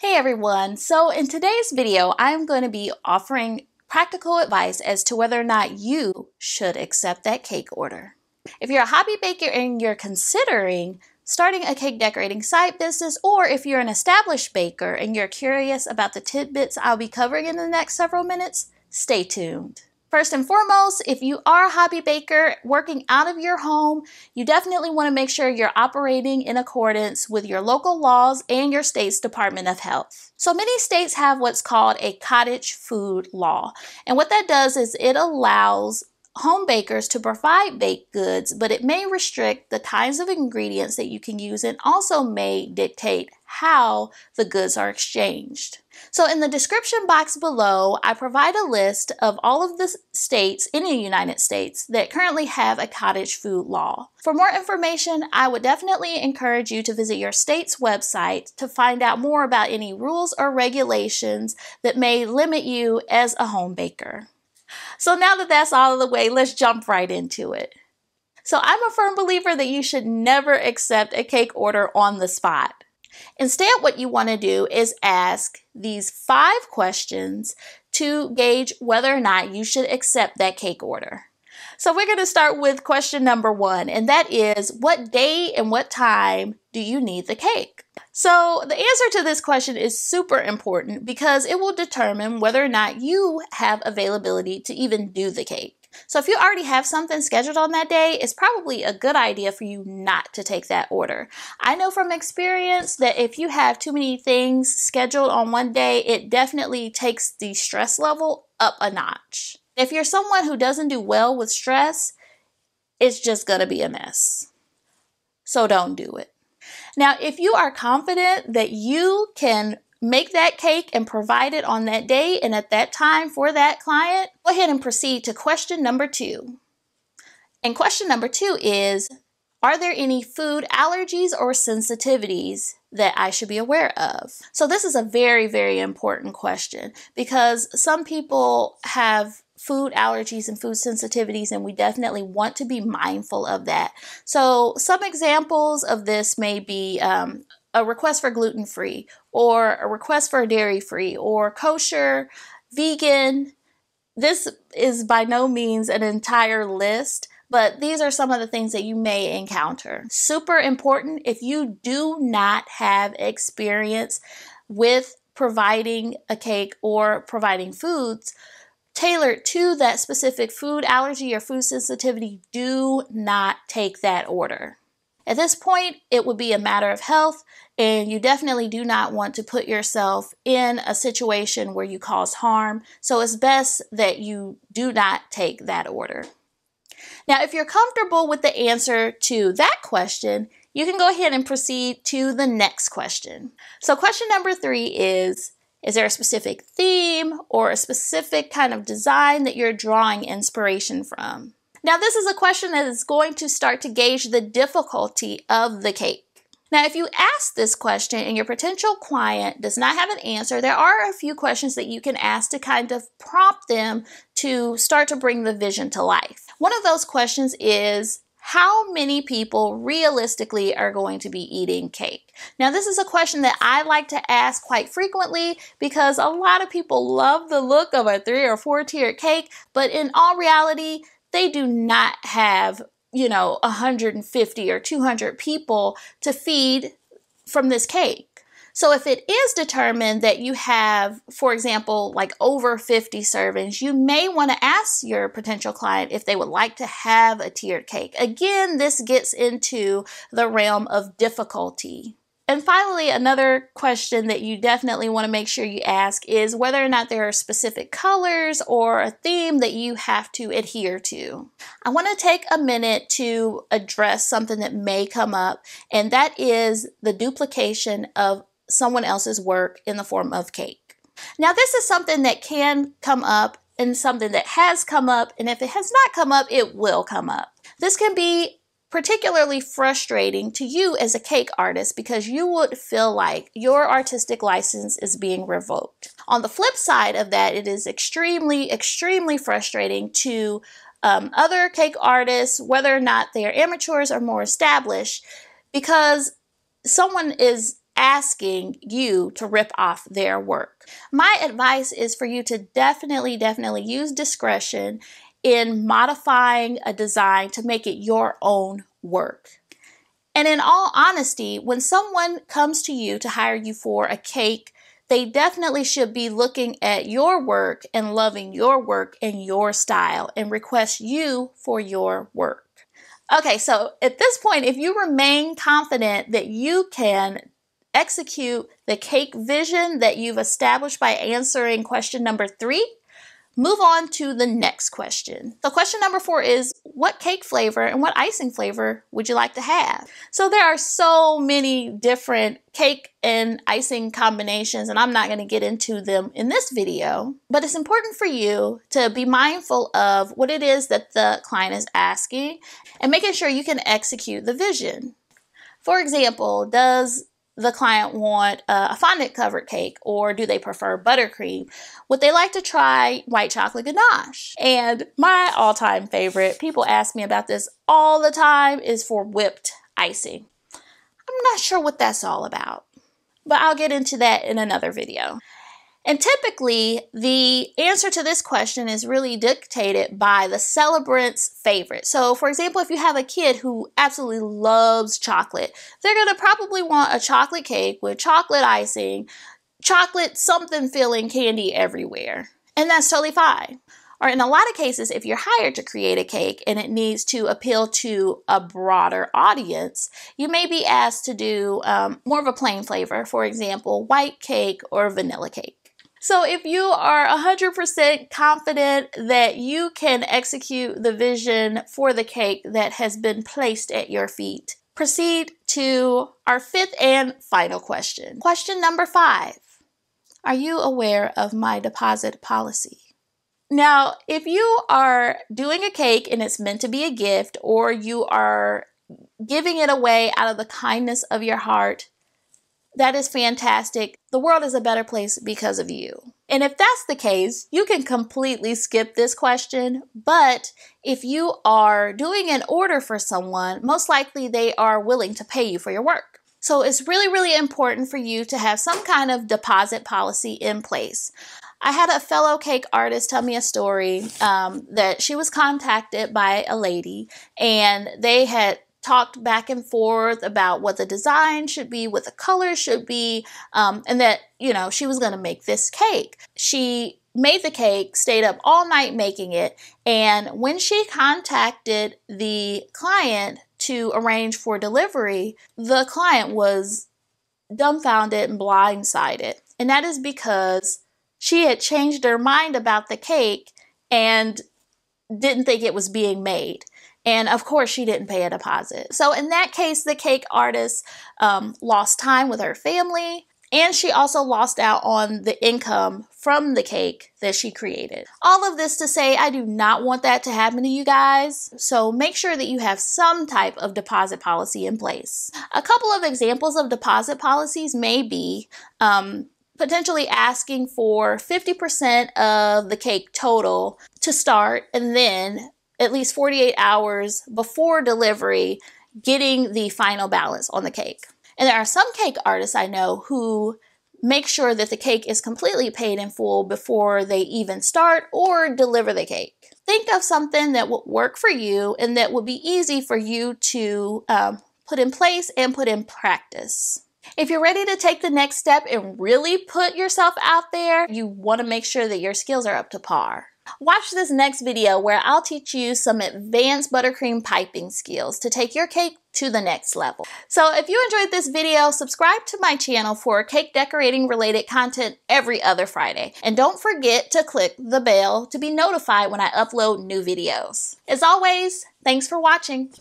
Hey everyone! So in today's video, I'm going to be offering practical advice as to whether or not you should accept that cake order. If you're a hobby baker and you're considering starting a cake decorating side business, or if you're an established baker and you're curious about the tidbits I'll be covering in the next several minutes, stay tuned. First and foremost, if you are a hobby baker working out of your home, you definitely want to make sure you're operating in accordance with your local laws and your state's Department of Health. So many states have what's called a cottage food law. And what that does is it allows home bakers to provide baked goods, but it may restrict the kinds of ingredients that you can use and also may dictate how the goods are exchanged. So in the description box below, I provide a list of all of the states in the United States that currently have a cottage food law. For more information, I would definitely encourage you to visit your state's website to find out more about any rules or regulations that may limit you as a home baker. So now that that's out of the way, let's jump right into it. So I'm a firm believer that you should never accept a cake order on the spot. Instead, what you want to do is ask these five questions to gauge whether or not you should accept that cake order. So we're going to start with question number one, and that is what day and what time do you need the cake? So the answer to this question is super important because it will determine whether or not you have availability to even do the cake. So if you already have something scheduled on that day, it's probably a good idea for you not to take that order. I know from experience that if you have too many things scheduled on one day, it definitely takes the stress level up a notch. If you're someone who doesn't do well with stress, it's just going to be a mess. So don't do it. Now, if you are confident that you can make that cake and provide it on that day and at that time for that client, go ahead and proceed to question number two. And question number two is Are there any food allergies or sensitivities that I should be aware of? So, this is a very, very important question because some people have food allergies and food sensitivities, and we definitely want to be mindful of that. So, some examples of this may be um, a request for gluten free, or a request for dairy free, or kosher, vegan. This is by no means an entire list but these are some of the things that you may encounter. Super important if you do not have experience with providing a cake or providing foods tailored to that specific food allergy or food sensitivity, do not take that order. At this point, it would be a matter of health, and you definitely do not want to put yourself in a situation where you cause harm. So it's best that you do not take that order. Now, if you're comfortable with the answer to that question, you can go ahead and proceed to the next question. So, question number three is is there a specific theme or a specific kind of design that you're drawing inspiration from? Now, this is a question that is going to start to gauge the difficulty of the cake. Now, if you ask this question and your potential client does not have an answer, there are a few questions that you can ask to kind of prompt them to start to bring the vision to life. One of those questions is how many people realistically are going to be eating cake? Now, this is a question that I like to ask quite frequently because a lot of people love the look of a three or four tiered cake, but in all reality, they do not have, you know, 150 or 200 people to feed from this cake. So if it is determined that you have, for example, like over 50 servings, you may want to ask your potential client if they would like to have a tiered cake. Again, this gets into the realm of difficulty. And finally, another question that you definitely want to make sure you ask is whether or not there are specific colors or a theme that you have to adhere to. I want to take a minute to address something that may come up, and that is the duplication of someone else's work in the form of cake. Now, this is something that can come up and something that has come up, and if it has not come up, it will come up. This can be particularly frustrating to you as a cake artist because you would feel like your artistic license is being revoked. On the flip side of that, it is extremely, extremely frustrating to um, other cake artists, whether or not they are amateurs or more established, because someone is asking you to rip off their work. My advice is for you to definitely, definitely use discretion in modifying a design to make it your own work. And in all honesty, when someone comes to you to hire you for a cake, they definitely should be looking at your work and loving your work and your style and request you for your work. Okay, so at this point, if you remain confident that you can execute the cake vision that you've established by answering question number three, move on to the next question. So question number four is, what cake flavor and what icing flavor would you like to have? So there are so many different cake and icing combinations, and I'm not gonna get into them in this video, but it's important for you to be mindful of what it is that the client is asking and making sure you can execute the vision. For example, does the client want a fondant covered cake or do they prefer buttercream? Would they like to try white chocolate ganache? And my all time favorite, people ask me about this all the time, is for whipped icing. I'm not sure what that's all about, but I'll get into that in another video. And typically, the answer to this question is really dictated by the celebrant's favorite. So, for example, if you have a kid who absolutely loves chocolate, they're going to probably want a chocolate cake with chocolate icing, chocolate something filling candy everywhere. And that's totally fine. Or in a lot of cases, if you're hired to create a cake and it needs to appeal to a broader audience, you may be asked to do um, more of a plain flavor, for example, white cake or vanilla cake. So, if you are 100% confident that you can execute the vision for the cake that has been placed at your feet, proceed to our fifth and final question. Question number five Are you aware of my deposit policy? Now, if you are doing a cake and it's meant to be a gift, or you are giving it away out of the kindness of your heart, that is fantastic. The world is a better place because of you. And if that's the case, you can completely skip this question. But if you are doing an order for someone, most likely they are willing to pay you for your work. So it's really, really important for you to have some kind of deposit policy in place. I had a fellow cake artist tell me a story um, that she was contacted by a lady and they had talked back and forth about what the design should be, what the color should be, um, and that, you know, she was going to make this cake. She made the cake, stayed up all night making it, and when she contacted the client to arrange for delivery, the client was dumbfounded and blindsided. And that is because she had changed her mind about the cake and didn't think it was being made. And of course, she didn't pay a deposit. So, in that case, the cake artist um, lost time with her family. And she also lost out on the income from the cake that she created. All of this to say, I do not want that to happen to you guys, so make sure that you have some type of deposit policy in place. A couple of examples of deposit policies may be um, potentially asking for 50% of the cake total to start and then at least 48 hours before delivery getting the final balance on the cake. And there are some cake artists I know who make sure that the cake is completely paid in full before they even start or deliver the cake. Think of something that will work for you and that will be easy for you to um, put in place and put in practice. If you're ready to take the next step and really put yourself out there, you want to make sure that your skills are up to par. Watch this next video where I'll teach you some advanced buttercream piping skills to take your cake to the next level. So if you enjoyed this video, subscribe to my channel for cake decorating related content every other Friday. And don't forget to click the bell to be notified when I upload new videos. As always, thanks for watching.